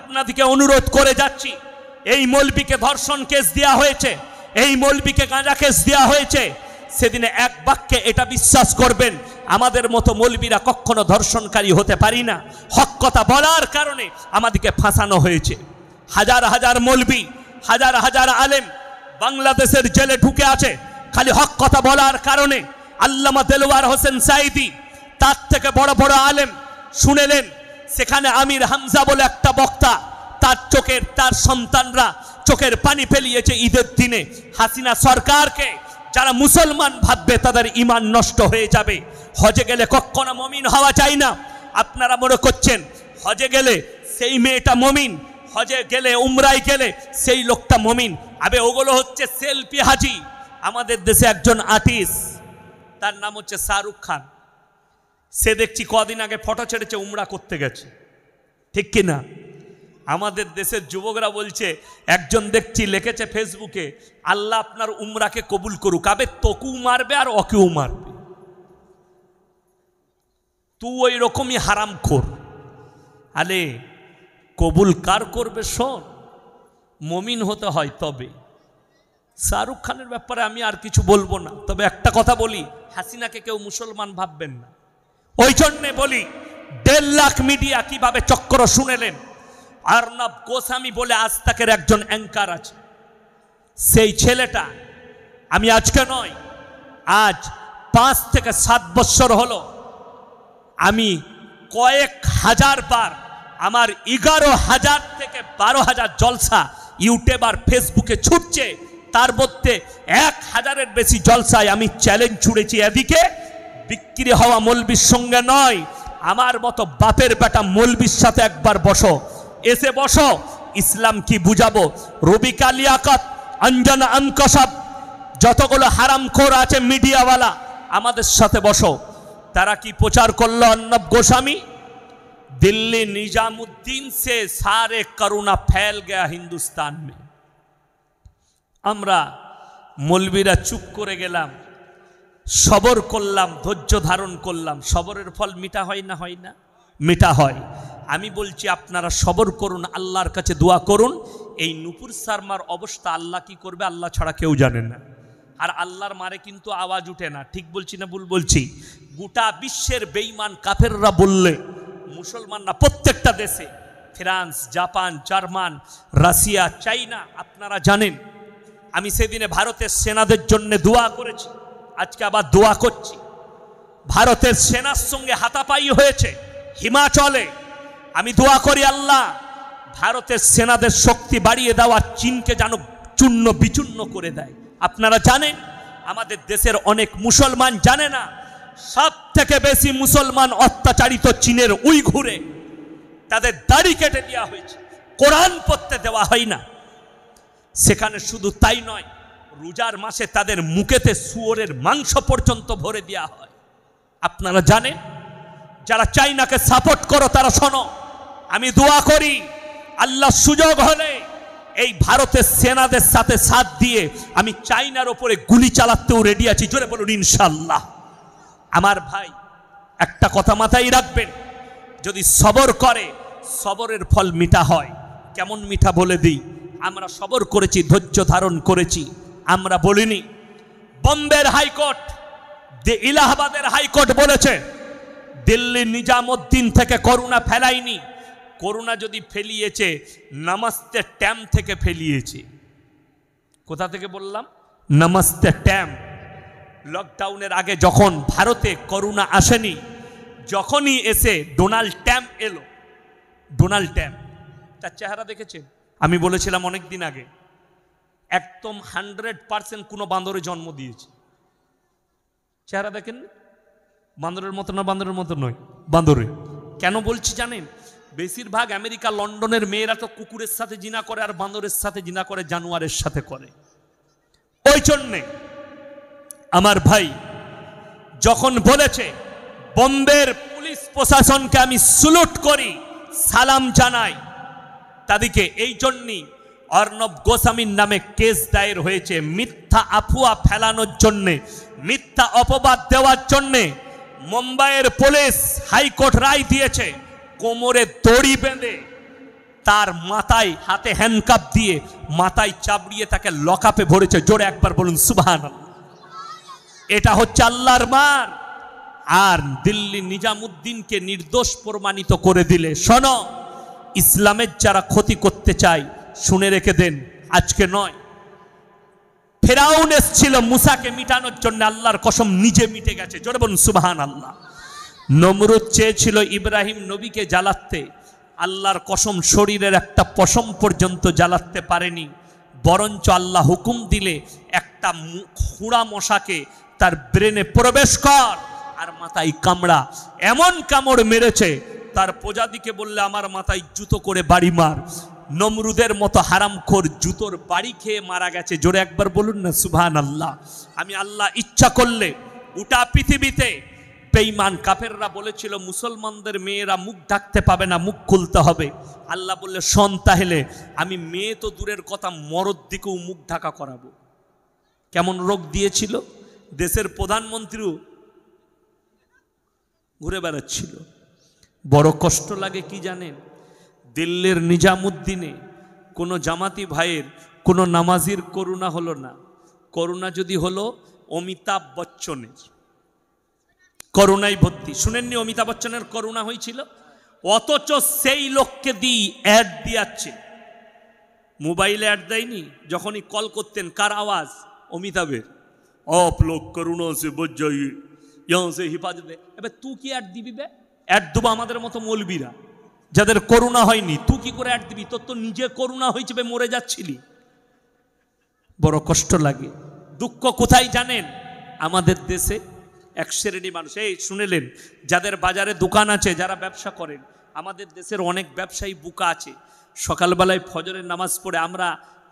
আপনাদেরকে অনুরোধ করে যাচ্ছি এই মলবিকে ধর্ষণ কেস দেওয়া হয়েছে এই মলবিকে গাঁজা কেস দেওয়া হয়েছে সেদিনে এক বাক্যে এটা বিশ্বাস করবেন আমাদের মতো মলবিরা কখনো ধর্ষণকারী হতে পারি না হক কথা বলার কারণে আমাদেরকে ফাঁসানো হয়েছে হাজার হাজার মলবি হাজার হাজার আলেম বাংলাদেশের জেলে ঢুকে আছে খালি হক কথা বলার কারণে আল্লামা দেলোয়ার হোসেন সাইদি তার থেকে বড় বড় আলেম শুনেলেন সেখানে আমির হামজা বলে একটা বক্তা তার চোখের তার সন্তানরা চোখের পানি ফেলিয়েছে ঈদের দিনে হাসিনা সরকারকে যারা মুসলমান ভাববে তাদের ইমান নষ্ট হয়ে যাবে হজে গেলে কখনো মমিন হওয়া চাই না আপনারা মনে করছেন হজে গেলে সেই মেয়েটা মমিন হজে গেলে উমরায় গেলে সেই লোকটা মমিন আবে ওগুলো হচ্ছে সেলফি হাজি আমাদের দেশে একজন আর্টিস্ট তার নাম হচ্ছে শাহরুখ খান সে দেখছি কদিন আগে ফটো ছেড়েছে উমরা করতে গেছে ঠিক কি না আমাদের দেশের যুবকরা বলছে একজন দেখছি লিখেছে ফেসবুকে আল্লাহ আপনার উমরাকে কবুল করুক আবে তকু মারবে আর অকেও মারবে তুই ওই রকমই হারাম কর আলে কবুল কার করবে শোন মমিন হতে হয় তবে শাহরুখ খানের ব্যাপারে আমি আর কিছু বলবো না তবে একটা কথা বলি হাসিনাকে কেউ মুসলমান ভাববেন না ওই জন্যে বলি দেড় লাখ মিডিয়া কিভাবে চক্র শুনেলেন আর্নব গোস্বামী বলে আজ তাকের একজন অ্যাঙ্কার আছে সেই ছেলেটা আমি আজকে নয় আজ পাঁচ থেকে সাত বছর হলো আমি কয়েক হাজার বার আমার এগারো হাজার থেকে বারো হাজার জলসা ইউটিউব আর ফেসবুকে ছুটছে তার মধ্যে এক হাজারের বেশি জলসায় আমি চ্যালেঞ্জ ছুড়েছি এদিকে বিক্রি হওয়া মলবির সঙ্গে নয় আমার মতো বাপের বেটা মলবির সাথে একবার বসো এসে বসো ইসলাম কি বুঝাবো রবিকা লিয়াকত আঞ্জনা আনকসাব যতগুলো হারাম খোর আছে মিডিয়াওয়ালা আমাদের সাথে বসো তারা কি প্রচার করলো অন্নব গোস্বামী দিল্লি নিজামুদ্দিন সে সারে করুণা ফেল গেয়া হিন্দুস্তান মে আমরা মলবিরা চুপ করে গেলাম সবর করলাম ধৈর্য ধারণ করলাম সবরের ফল মিটা হয় না হয় না মিটা হয় আমি বলছি আপনারা সবর করুন আল্লাহর কাছে দোয়া করুন এই নুপুর শর্মার অবস্থা আল্লাহ কি করবে আল্লাহ ছাড়া কেউ জানে না আর আল্লাহর মারে কিন্তু আওয়াজ উঠে না ঠিক বলছি না ভুল বলছি গোটা বিশ্বের বেইমান কাফেররা বললে মুসলমানরা প্রত্যেকটা দেশে France Japan German Russia China আপনারা জানেন আমি সেদিনে ভারতের সেনাদের জন্য দোয়া করেছি আজকে আবার দোয়া করছি ভারতের সেনার সঙ্গে হাতাপাই হয়েছে হিমাচলে আমি দোয়া করি আল্লাহ ভারতের সেনাদের শক্তি বাড়িয়ে দেওয়া চীনকে যেন চূর্ণ বিচূর্ণ করে দেয় আপনারা জানেন আমাদের দেশের অনেক মুসলমান জানে না সব থেকে বেশি মুসলমান অত্যাচারিত চীনের উইঘুরে তাদের দাড়ি কেটে দেওয়া হয়েছে কোরআন পড়তে দেওয়া হয় না সেখানে শুধু তাই নয় রোজার মাসে তাদের মুখেতে সুয়রের মাংস পর্যন্ত ভরে দেওয়া হয় আপনারা জানেন যারা চাইনাকে সাপোর্ট করো তারা শোনো আমি দোয়া করি আল্লাহ সুযোগ হলে এই ভারতের সেনাদের সাথে সাথ দিয়ে আমি চাইনার ওপরে গুলি চালাতেও রেডি আছি জোরে বলুন ইনশাল্লাহ আমার ভাই একটা কথা মাথায় রাখবেন যদি সবর করে সবরের ফল মিঠা হয় কেমন মিঠা বলে দিই আমরা সবর করেছি ধৈর্য ধারণ করেছি আমরা বলিনি বম্বের হাইকোর্ট ইলাহাবাদের হাইকোর্ট বলেছে দিল্লি নিজামুদ্দিন থেকে করুণা ফেলাইনি করুণা যদি ফেলিয়েছে নামাস্তে ট্যাম থেকে ফেলিয়েছে কোথা থেকে বললাম নামাস্তে ট্যাম লকডাউনের আগে যখন ভারতে করোনা আসেনি যখনই এসে ডোনাল্ড ট্যাম এলো ডোনাল্ড ট্যাম তার চেহারা দেখেছেন আমি বলেছিলাম অনেক দিন আগে একদম হান্ড্রেড পার্সেন্ট কোনো বান্দরে জন্ম দিয়েছে চেহারা দেখেন বান্দরের মতো না বান্দরের মতো নয় বান্দরে কেন বলছি জানেন বেশিরভাগ আমেরিকা লন্ডনের মেয়েরা তো কুকুরের সাথে জিনা করে আর বান্দরের সাথে জিনা করে জানোয়ারের সাথে করে ওই জন্যে আমার ভাই যখন বলেছে বম্বের পুলিশ প্রশাসনকে আমি স্লুট করি সালাম জানাই তাদেরকে এই জন্যই অর্ণব গোস্বামীর নামে কেস দায়ের হয়েছে মিথ্যা আফুয়া ফেলানোর জন্যে মিথ্যা অপবাদ দেওয়ার জন্যে মুম্বাইয়ের পুলিশ হাইকোর্ট রায় দিয়েছে কোমরে দড়ি বেঁধে তার মাথায় হাতে হ্যান্ডকাপ দিয়ে মাথায় চাপড়িয়ে তাকে লকাপে ভরেছে জোরে একবার বলুন সুবাহান এটা হচ্ছে আল্লাহর মার আর দিল্লি নিজামুদ্দিনকে নির্দোষ প্রমাণিত করে দিলে শোনো ইসলামের যারা ক্ষতি করতে চায় শুনে রেখে দেন আজকে নয় ফেরাউন এসছিল মুসাকে মিটানোর জন্য আল্লাহর কসম নিজে মিটে গেছে জোরে বলুন সুবাহান আল্লাহ নমরুদ চেয়েছিল ইব্রাহিম নবীকে জ্বালাতে আল্লাহর কসম শরীরের একটা পশম পর্যন্ত জ্বালাতে পারেনি বরঞ্চ আল্লাহ হুকুম দিলে একটা খুঁড়া মশাকে তার ব্রেনে প্রবেশ কর আর মাথায় কামড়া এমন কামড় মেরেছে তার প্রজাদিকে বললে আমার মাথায় জুতো করে বাড়ি মার নমরুদের মতো হারামখোর জুতোর বাড়ি খেয়ে মারা গেছে জোরে একবার বলুন না সুভান আল্লাহ আমি আল্লাহ ইচ্ছা করলে উটা পৃথিবীতে পেইমান কাফেররা বলেছিল মুসলমানদের মেয়েরা মুখ ঢাকতে পাবে না মুখ খুলতে হবে আল্লাহ বললে সন তাহলে আমি মেয়ে তো দূরের কথা মরদ দিকেও মুখ ঢাকা করাবো কেমন রোগ দিয়েছিল দেশের প্রধানমন্ত্রীও ঘুরে বেড়াচ্ছিল বড় কষ্ট লাগে কি জানেন দিল্লির নিজামুদ্দিনে কোনো জামাতি ভাইয়ের কোনো নামাজির করুণা হলো না করুণা যদি হলো অমিতাভ বচ্চনের করুণাই ভর্তি শুনেননি অমিতাভ বচ্চনের করুণা হয়েছিল অথচ সেই লোককে দিই অ্যাড দিয়াচ্ছে মোবাইলে অ্যাড দেয়নি যখনই কল করতেন কার আওয়াজ অমিতাভের অপ লোক করুণা সে বজ্জয়ী ইয়ং সে হিফাজতে এবার তুই কি অ্যাড দিবি বে অ্যাড দেবো আমাদের মতো মৌলবীরা যাদের করুণা হয়নি তুই কি করে অ্যাড দিবি তোর তো নিজে করুণা হয়েছে মরে যাচ্ছিলি বড় কষ্ট লাগে দুঃখ কোথায় জানেন আমাদের দেশে এক শ্রেণী মানুষ এই শুনেলেন যাদের বাজারে দোকান আছে যারা ব্যবসা করেন আমাদের দেশের অনেক ব্যবসায়ী বুকা আছে সকালবেলায় ফজরের নামাজ পড়ে আমরা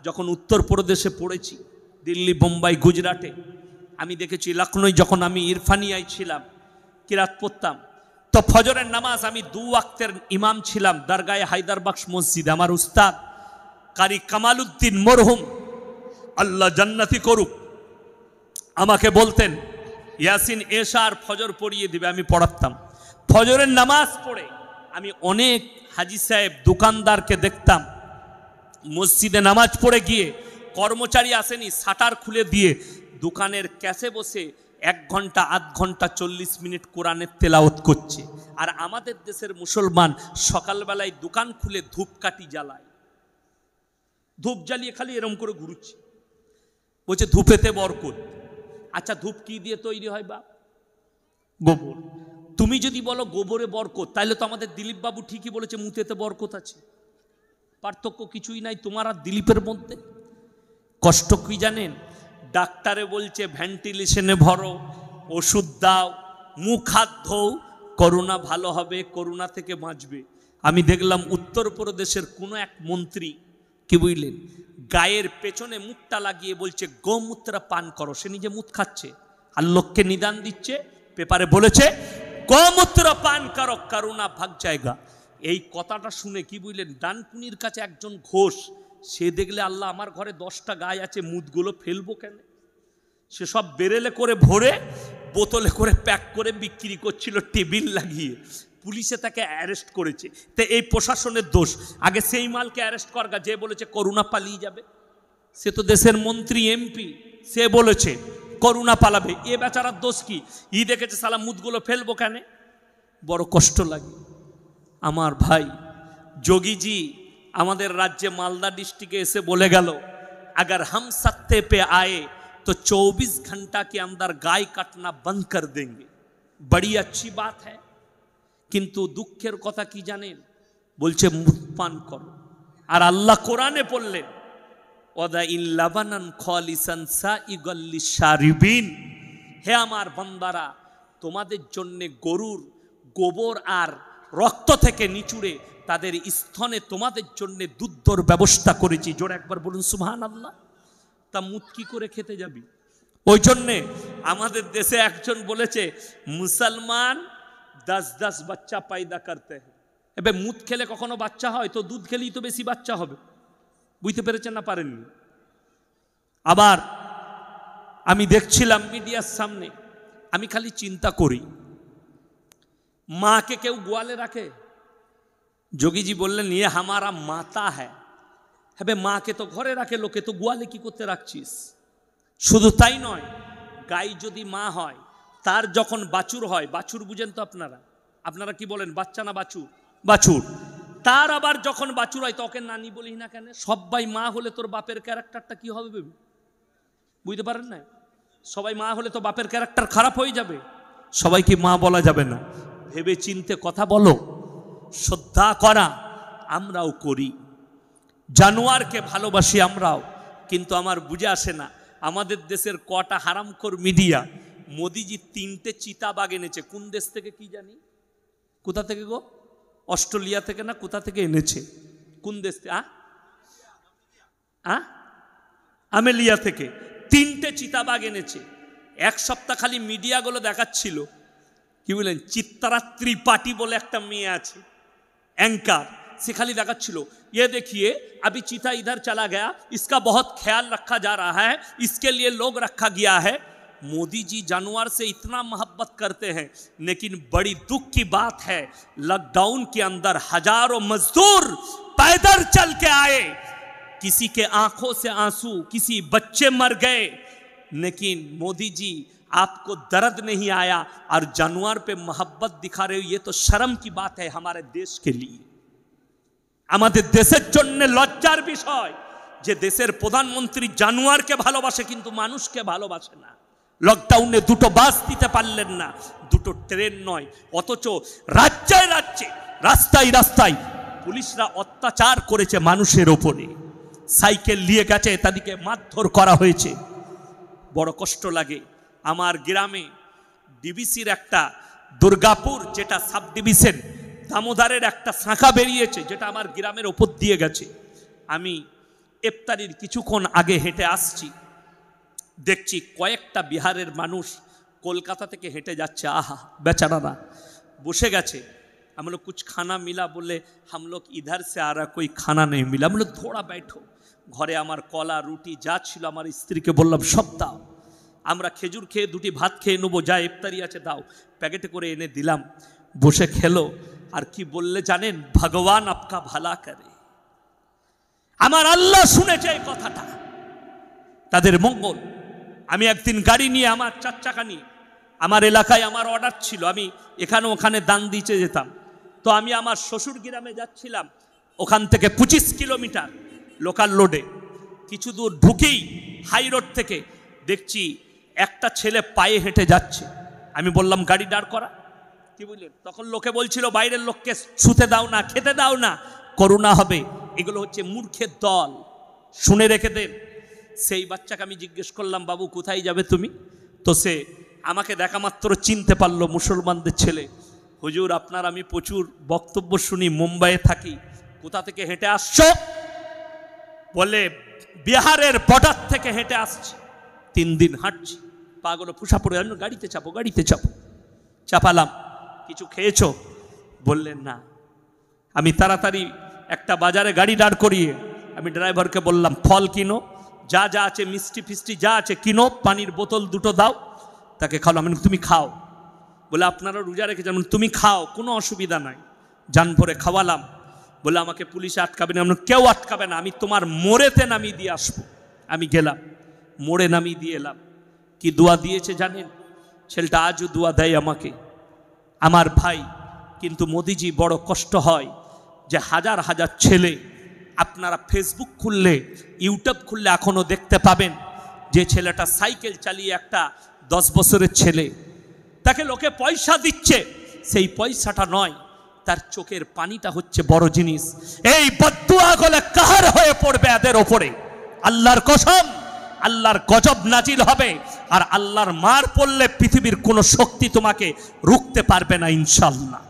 যখন উত্তরপ্রদেশে পড়েছি দিল্লি বোম্বাই গুজরাটে আমি দেখেছি লখনৌ যখন আমি ইরফানিয়ায় ছিলাম কিরাত পড়তাম তো ফজরের নামাজ আমি দু ওয়াক্তের ইমাম ছিলাম দারগায় হায়দারবাক্স মসজিদ আমার উস্তাদ কারি উদ্দিন মরহুম আল্লাহ জান্নাতি করুক আমাকে বলতেন ইয়াসিন আর ফজর পড়িয়ে দিবে আমি পড়াতাম ফজরের নামাজ পড়ে আমি অনেক হাজি সাহেব দোকানদারকে দেখতাম মসজিদে নামাজ পড়ে গিয়ে কর্মচারী আসেনি শাটার খুলে দিয়ে দোকানের ক্যাশে বসে এক ঘন্টা আধ ঘন্টা চল্লিশ মিনিট কোরআনের তেলাওত করছে আর আমাদের দেশের মুসলমান সকালবেলায় দোকান খুলে ধূপকাঠি জ্বালায় ধূপ জ্বালিয়ে খালি এরম করে ঘুরুচ্ছে বলছে ধূপেতে বরকত আচ্ছা ধূপ কি দিয়ে তৈরি হয় বা গোবর তুমি যদি বলো গোবরে বরকত তাহলে তো আমাদের দিলীপবাবু ঠিকই বলেছে মুতেতে বরকত আছে পার্থক্য কিছুই নাই তোমার আর দিলীপের মধ্যে কষ্ট কি জানেন ডাক্তারে বলছে ভেন্টিলেশনে ভরো ওষুধ দাও মুখ হাত ধোও করোনা ভালো হবে করোনা থেকে বাঁচবে আমি দেখলাম উত্তরপ্রদেশের কোনো এক মন্ত্রী কি বুঝলেন গায়ের পেছনে মুখটা লাগিয়ে বলছে গোমূত্রা পান করো সে নিজে মুখ খাচ্ছে আর লোককে নিদান দিচ্ছে পেপারে বলেছে গোমূত্র পান করো করোনা ভাগ জায়গা এই কথাটা শুনে কি বুঝলেন ডানকুনির কাছে একজন ঘোষ সে দেখলে আল্লাহ আমার ঘরে দশটা গায়ে আছে মুদগুলো ফেলবো কেন সে সব বেরেলে করে ভরে বোতলে করে প্যাক করে বিক্রি করছিল টেবিল লাগিয়ে পুলিশে তাকে অ্যারেস্ট করেছে তা এই প্রশাসনের দোষ আগে সেই মালকে অ্যারেস্ট করগা যে বলেছে করুণা পালিয়ে যাবে সে তো দেশের মন্ত্রী এমপি সে বলেছে করুণা পালাবে এ বেচারার দোষ কি ই দেখেছে সালা মুদগুলো ফেলবো কেন বড় কষ্ট লাগে আমার ভাই যোগীজি আমাদের রাজ্যে মালদা ডিস্ট্রিক্টে এসে বলে গেল अगर हम सत्ते पे आए तो 24 घंटा के अंदर गाय काटना बंद कर देंगे बड़ी अच्छी बात কিন্তু দুঃখের কথা কি জানেন বলছে মুখ পান করো আর আল্লাহ কোরআনে পড়লেন ওদা ইল্লাবানান খলিসানসা ইগল্লি সারিবিন হে আমার বন্দারা তোমাদের জন্যে গরুর গোবর আর রক্ত থেকে নিচুড়ে তাদের স্থনে তোমাদের জন্য দুধর ব্যবস্থা করেছি জোরে একবার বলুন সুহান আল্লাহ তা মুতকি করে খেতে যাবি ওই জন্যে আমাদের দেশে একজন বলেছে মুসলমান দশ দশ বাচ্চা পায়দা করতে এবার মুদ খেলে কখনো বাচ্চা হয় তো দুধ খেলেই তো বেশি বাচ্চা হবে বুঝতে পেরেছেন না পারেননি আবার আমি দেখছিলাম মিডিয়ার সামনে আমি খালি চিন্তা করি মাকে কেউ গোয়ালে রাখে যোগীজি বললেন ইয়ে হামারা মাতা হ্যাঁ হ্যাঁ মাকে তো ঘরে রাখে লোকে তো গোয়ালে কি করতে রাখছিস শুধু তাই নয় গাই যদি মা হয় তার যখন বাছুর হয় বাছুর বুঝেন তো আপনারা আপনারা কি বলেন বাচ্চা না বাছুর বাছুর তার আবার যখন বাছুর হয় তোকে নানি বলি না কেন সবাই মা হলে তোর বাপের ক্যারেক্টারটা কি হবে বেবি বুঝতে পারেন না সবাই মা হলে তো বাপের ক্যারেক্টার খারাপ হয়ে যাবে সবাইকে মা বলা যাবে না ভেবে চিনতে কথা বলো শ্রদ্ধা করা আমরাও করি জানোয়ারকে ভালোবাসি আমরাও কিন্তু আমার বুঝে আসে না আমাদের দেশের কটা হারামখোর মিডিয়া মোদিজি তিনটে চিতাবাগ এনেছে কোন দেশ থেকে কি জানি কোথা থেকে গো অস্ট্রেলিয়া থেকে না কোথা থেকে এনেছে কোন দেশ থেকে আমেলিয়া থেকে তিনটে চিতাবাগ এনেছে এক সপ্তাহ খালি মিডিয়াগুলো দেখাচ্ছিল কি বললেন চিত্তারা পার্টি বলে একটা মেয়ে আছে एंकर से खाली रगत छिलो ये देखिए अभी चीता इधर चला गया इसका बहुत ख्याल रखा जा रहा है इसके लिए लोग रखा गया है मोदी जी जानवर से इतना मोहब्बत करते हैं लेकिन बड़ी दुख की बात है लॉकडाउन के अंदर हजारों मजदूर पैदल चल के आए किसी के आंखों से आंसू किसी बच्चे मर गए लेकिन मोदी जी आपको दर्द नहीं आया और जानवर पे मोहब्बत दिखा रहे हो ये तो शर्म की बात है हमारे देश के लिए আমাদের দেশের জন্য লজ্জার বিষয় যে দেশের প্রধানমন্ত্রী জানুয়ারকে ভালোবাসে কিন্তু মানুষকে ভালোবাসে না লকডাউনে দুটো বাস দিতে পারলেন না দুটো ট্রেন নয় অথচ রাজ্যায় রাজ্যে রাস্তায় রাস্তায় পুলিশরা অত্যাচার করেছে মানুষের ওপরে সাইকেল নিয়ে গেছে তাদেরকে মারধর করা হয়েছে বড় কষ্ট লাগে আমার গ্রামে ডিবিসির একটা দুর্গাপুর যেটা সাব ডিভিশন দামোদারের একটা শাঁখা বেরিয়েছে যেটা আমার গ্রামের ওপর দিয়ে গেছে আমি এফতারির কিছুক্ষণ আগে হেঁটে আসছি দেখছি কয়েকটা বিহারের মানুষ কলকাতা থেকে হেঁটে যাচ্ছে আহা বেচারারা বসে গেছে আমি लोग कुछ খানা মিলা বলে हम लोग इधर से आ रहा कोई खाना नहीं मिला हम ঘরে আমার কলা রুটি যা ছিল আমার স্ত্রীকে বললাম সব দাও আমরা খেজুর খেয়ে দুটি ভাত খেয়ে নেবো যা ইফতারি আছে দাও প্যাকেটে করে এনে দিলাম বসে খেলো আর কি বললে জানেন ভগবান আপকা ভালা করে আমার আল্লাহ শুনেছে এই কথাটা তাদের মঙ্গল আমি একদিন গাড়ি নিয়ে আমার চার চাকা নিয়ে আমার এলাকায় আমার অর্ডার ছিল আমি এখানে ওখানে দান দিতে যেতাম তো আমি আমার শ্বশুর গ্রামে যাচ্ছিলাম ওখান থেকে পঁচিশ কিলোমিটার লোকাল লোডে কিছু দূর ঢুকেই হাই রোড থেকে দেখছি একটা ছেলে পায়ে হেঁটে যাচ্ছে আমি বললাম গাড়ি দাঁড় করা কি বুঝলেন তখন লোকে বলছিল বাইরের লোককে শুতে দাও না খেতে দাও না করুণা হবে এগুলো হচ্ছে মূর্খের দল শুনে রেখে দেন সেই বাচ্চাকে আমি জিজ্ঞেস করলাম বাবু কোথায় যাবে তুমি তো সে আমাকে দেখা মাত্র চিনতে পারলো মুসলমানদের ছেলে হুজুর আপনার আমি প্রচুর বক্তব্য শুনি মুম্বাইয়ে থাকি কোথা থেকে হেঁটে আসছো বলে বিহারের বর্ডার থেকে হেঁটে আসছি তিন দিন হাঁটছি পাগলো ফুসা পড়ে গাড়িতে চাপো গাড়িতে চাপো চাপালাম কিছু খেয়েছ বললেন না আমি তাড়াতাড়ি একটা বাজারে গাড়ি দাঁড় করিয়ে আমি ড্রাইভারকে বললাম ফল কিনো যা যা আছে মিষ্টি ফিষ্টি যা আছে কিনো পানির বোতল দুটো দাও তাকে খাওয়ালাম তুমি খাও বলে আপনারা রোজা রেখেছেন তুমি খাও কোনো অসুবিধা নাই যান ভরে খাওয়ালাম বলে আমাকে পুলিশে আটকাবে না কেউ আটকাবে না আমি তোমার মোড়েতে নামিয়ে দিয়ে আসবো আমি গেলাম মোড়ে নামিয়ে দিয়ে এলাম কি দোয়া দিয়েছে জানেন ছেলেটা আজও দোয়া দেয় আমাকে আমার ভাই কিন্তু মোদিজি বড় কষ্ট হয় যে হাজার হাজার ছেলে আপনারা ফেসবুক খুললে ইউটিউব খুললে এখনও দেখতে পাবেন যে ছেলেটা সাইকেল চালিয়ে একটা দশ বছরের ছেলে তাকে লোকে পয়সা দিচ্ছে সেই পয়সাটা নয় তার চোখের পানিটা হচ্ছে বড় জিনিস এই বদুয়া গলে কাহার হয়ে পড়বে এদের ওপরে আল্লাহর কসম আল্লাহর গজব নাজিল হবে আর আল্লাহর মার পড়লে পৃথিবীর কোনো শক্তি তোমাকে রুখতে পারবে না ইনশাল্লাহ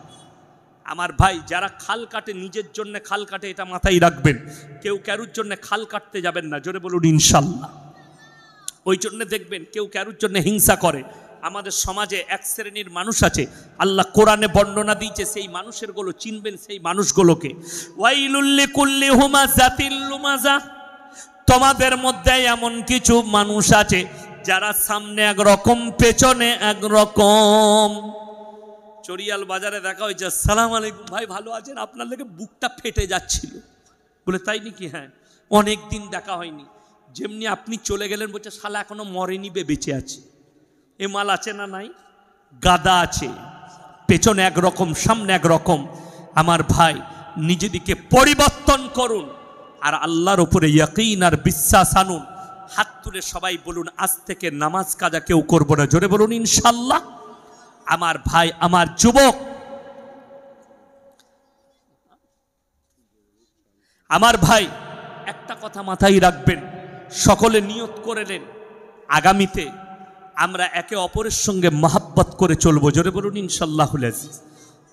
আমার ভাই যারা খাল কাটে নিজের জন্য খাল কাটে এটা মাথায় রাখবেন কেউ কারুর জন্য খাল কাটতে যাবেন না জোরে বলুন ইনশাল্লাহ ওই জন্য দেখবেন কেউ কারুর জন্য হিংসা করে আমাদের সমাজে এক শ্রেণীর মানুষ আছে আল্লাহ কোরআনে বর্ণনা দিয়েছে সেই মানুষের গুলো চিনবেন সেই মানুষগুলোকে ওয়াইলুল্লি কুল্লি হুমা জাতিল্লুমাজা তোমাদের মধ্যে এমন কিছু মানুষ আছে যারা সামনে একরকম পেছনে একরকম চরিয়াল বাজারে দেখা হয়েছে সালাম আলাইকুম ভাই ভালো আছেন আপনার লেগে বুকটা ফেটে যাচ্ছিল বলে তাই নাকি হ্যাঁ অনেক দিন দেখা হয়নি যেমনি আপনি চলে গেলেন বলছে শালা এখনো মরেনি বে বেঁচে আছে এ মাল আছে না নাই গাদা আছে পেছনে একরকম সামনে একরকম আমার ভাই নিজেদিকে পরিবর্তন করুন আর আল্লাহর উপরে ইয়াকিন আর বিশ্বাস আনুন হাত তুলে সবাই বলুন আজ থেকে নামাজ কাজা কেউ করবো না জোরে বলুন ইনশাল্লাহ আমার ভাই আমার যুবক আমার ভাই একটা কথা মাথায় রাখবেন সকলে নিয়ত করে নেন আগামীতে আমরা একে অপরের সঙ্গে মহাব্বত করে চলবো জোরে বলুন ইনশাল্লাহ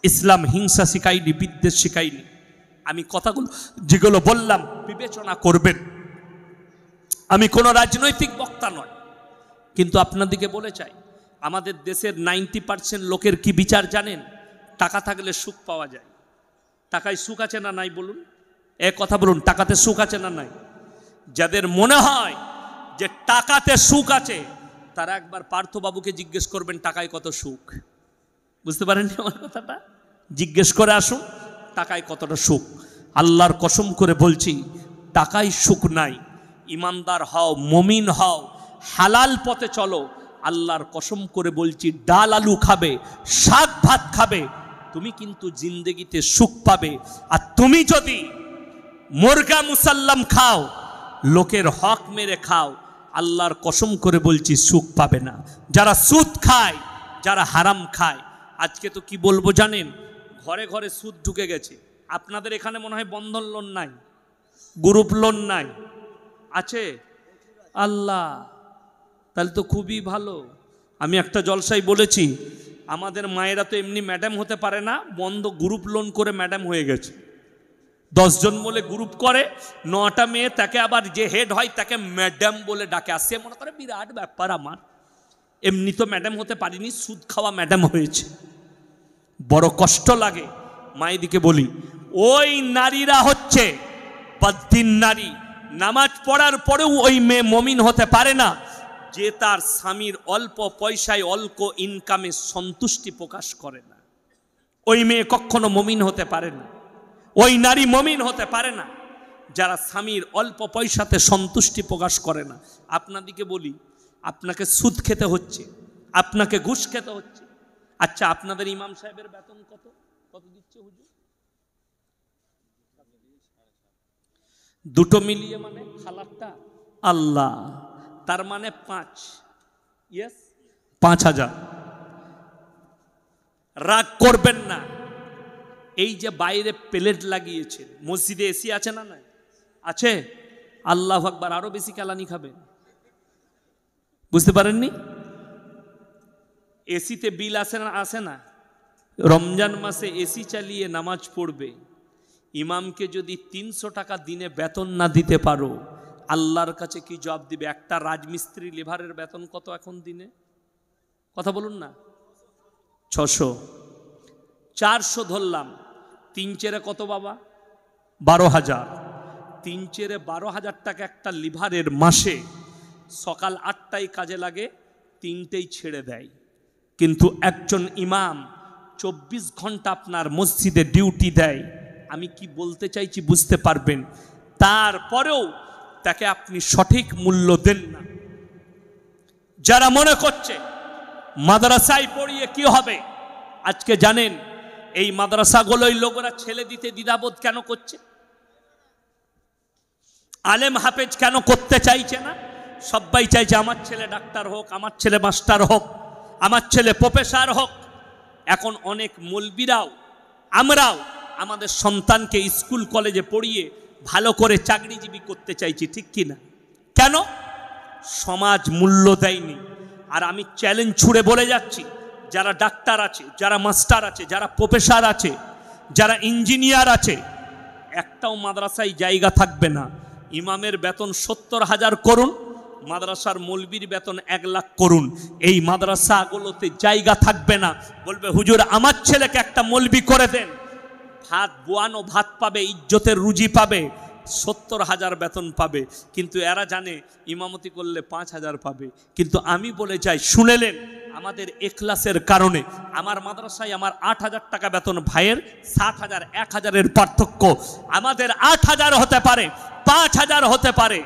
ইসলাম হিংসা শিখাইনি বিদ্বেষ শিখাইনি আমি কথাগুলো যেগুলো বললাম বিবেচনা করবেন আমি কোনো রাজনৈতিক বক্তা নয় কিন্তু আপনাদিকে বলে চাই আমাদের দেশের নাইনটি পার্সেন্ট লোকের কি বিচার জানেন টাকা থাকলে সুখ পাওয়া যায় টাকায় সুখ আছে না নাই বলুন এ কথা বলুন টাকাতে সুখ আছে না নাই যাদের মনে হয় যে টাকাতে সুখ আছে তারা একবার পার্থবাবুকে জিজ্ঞেস করবেন টাকায় কত সুখ বুঝতে পারেননি আমার কথাটা জিজ্ঞেস করে আসুন টাকায় কতটা সুখ আল্লাহর কসম করে বলছি টাকায় সুখ নাই ইমানদার হও মমিন হও হালাল পথে চলো আল্লাহর কসম করে বলছি ডাল আলু খাবে শাক ভাত খাবে তুমি কিন্তু জিন্দেগিতে সুখ পাবে আর তুমি যদি মোরগা মুসাল্লাম খাও লোকের হক মেরে খাও আল্লাহর কসম করে বলছি সুখ পাবে না যারা সুদ খায় যারা হারাম খায় আজকে তো কি বলবো জানেন ঘরে ঘরে সুদ ঢুকে গেছে আপনাদের এখানে মনে হয় বন্ধন লোন নাই গ্রুপ লোন নাই আছে আল্লাহ তাহলে তো খুবই ভালো আমি একটা জলসাই বলেছি আমাদের মায়েরা তো এমনি ম্যাডাম হতে পারে না বন্ধ গ্রুপ লোন করে ম্যাডাম হয়ে গেছে দশজন বলে গ্রুপ করে নটা মেয়ে তাকে আবার যে হেড হয় তাকে ম্যাডাম বলে ডাকে আর সে মনে করে বিরাট ব্যাপার আমার এমনি তো ম্যাডাম হতে পারিনি সুদ খাওয়া ম্যাডাম হয়েছে বড় কষ্ট লাগে মায়েদিকে বলি ওই নারীরা হচ্ছে পদ্দিন নারী নামাজ পড়ার পরেও ওই মেয়ে মমিন হতে পারে না যে তার স্বামীর অল্প পয়সায় অল্প ইনকামে সন্তুষ্টি প্রকাশ করে না ওই মেয়ে কখনো মমিন হতে পারে না ওই নারী মমিন হতে পারে না যারা স্বামীর অল্প পয়সাতে সন্তুষ্টি প্রকাশ করে না আপনাদিকে বলি আপনাকে সুদ খেতে হচ্ছে আপনাকে ঘুষ খেতে হচ্ছে আচ্ছা আপনাদের ইমাম সাহেবের বেতন কত কত দিচ্ছে হুজুর দুটো মিলিয়ে মানে খালারটা আল্লাহ তার মানে পাঁচ ইয়েস পাঁচ হাজার রাগ করবেন না এই যে বাইরে প্লেট লাগিয়েছেন মসজিদে এসি আছে না না আছে আল্লাহ আকবার আরও বেশি কালানি খাবেন বুঝতে পারেননি এসিতে বিল আসে না আসে না রমজান মাসে এসি চালিয়ে নামাজ পড়বে ইমামকে যদি তিনশো টাকা দিনে বেতন না দিতে পারো আল্লাহর কাছে কি জবাব দিবে একটা রাজমিস্ত্রি লেভারের বেতন কত এখন দিনে কথা বলুন না ছশো চারশো ধরলাম তিন চেরে কত বাবা বারো হাজার তিন চেরে বারো হাজার টাকা একটা লিভারের মাসে সকাল আটটায় কাজে লাগে তিনটেই ছেড়ে দেয় কিন্তু একজন ইমাম চব্বিশ ঘন্টা আপনার মসজিদে ডিউটি দেয় আমি কি বলতে চাইছি বুঝতে পারবেন তারপরেও তাকে আপনি সঠিক মূল্য দেন না যারা মনে করছে মাদ্রাসায় পড়িয়ে কি হবে আজকে জানেন এই মাদ্রাসাগুলোই লোকরা ছেলে দিতে দ্বিধাবোধ কেন করছে আলেম হাফেজ কেন করতে চাইছে না সবাই চাইছে আমার ছেলে ডাক্তার হোক আমার ছেলে মাস্টার হোক আমার ছেলে প্রফেসর হোক এখন অনেক মলবিরাও আমরাও আমাদের সন্তানকে স্কুল কলেজে পড়িয়ে ভালো করে চাকরিজীবী করতে চাইছি ঠিক কি না কেন সমাজ মূল্য দেয়নি আর আমি চ্যালেঞ্জ ছুড়ে বলে যাচ্ছি যারা ডাক্তার আছে যারা মাস্টার আছে যারা প্রফেসর আছে যারা ইঞ্জিনিয়ার আছে একটাও মাদ্রাসায় জায়গা থাকবে না ইমামের বেতন সত্তর হাজার করুন মাদ্রাসার মলবির বেতন এক লাখ করুন এই মাদ্রাসাগুলোতে জায়গা থাকবে না বলবে হুজুর আমার ছেলেকে একটা মলবি করে দেন ভাত বোয়ানো ভাত পাবে ইজ্জতের রুজি পাবে সত্তর হাজার বেতন পাবে কিন্তু এরা জানে ইমামতি করলে পাঁচ হাজার পাবে কিন্তু আমি বলে যাই শুনেলেন আমাদের এক্লাসের কারণে আমার মাদ্রাসায় আমার আট হাজার টাকা বেতন ভাইয়ের সাত হাজার এক হাজারের পার্থক্য আমাদের আট হাজার হতে পারে পাঁচ হাজার হতে পারে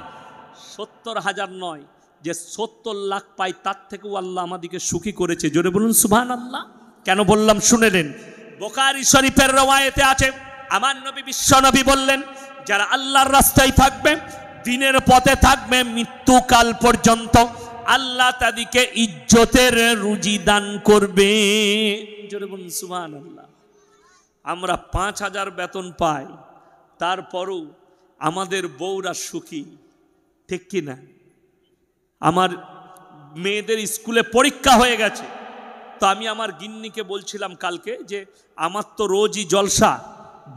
সত্তর হাজার নয় যে সত্তর লাখ পাই তার থেকেও আল্লাহ আমাদেরকে সুখী করেছে জোরে বলুন সুবহান আল্লাহ কেন বললাম শুনে নেন বোকারি শরীফের রায়েতে আছে আমার নবী বিশ্ব নবী বললেন যারা আল্লাহর রাস্তায় থাকবে দিনের পথে থাকবে মৃত্যুকাল পর্যন্ত আল্লাহ তাদিকে ইজ্জতের রুজি দান করবে জোরে বলুন সুভান আল্লাহ আমরা পাঁচ হাজার বেতন পাই তারপরও আমাদের বউরা সুখী ঠিক কি না আমার মেয়েদের স্কুলে পরীক্ষা হয়ে গেছে তো আমি আমার গিন্নিকে বলছিলাম কালকে যে আমার তো রোজই জলসা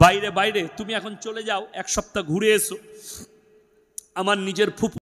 বাইরে বাইরে তুমি এখন চলে যাও এক সপ্তাহ ঘুরে এসো আমার নিজের ফুপ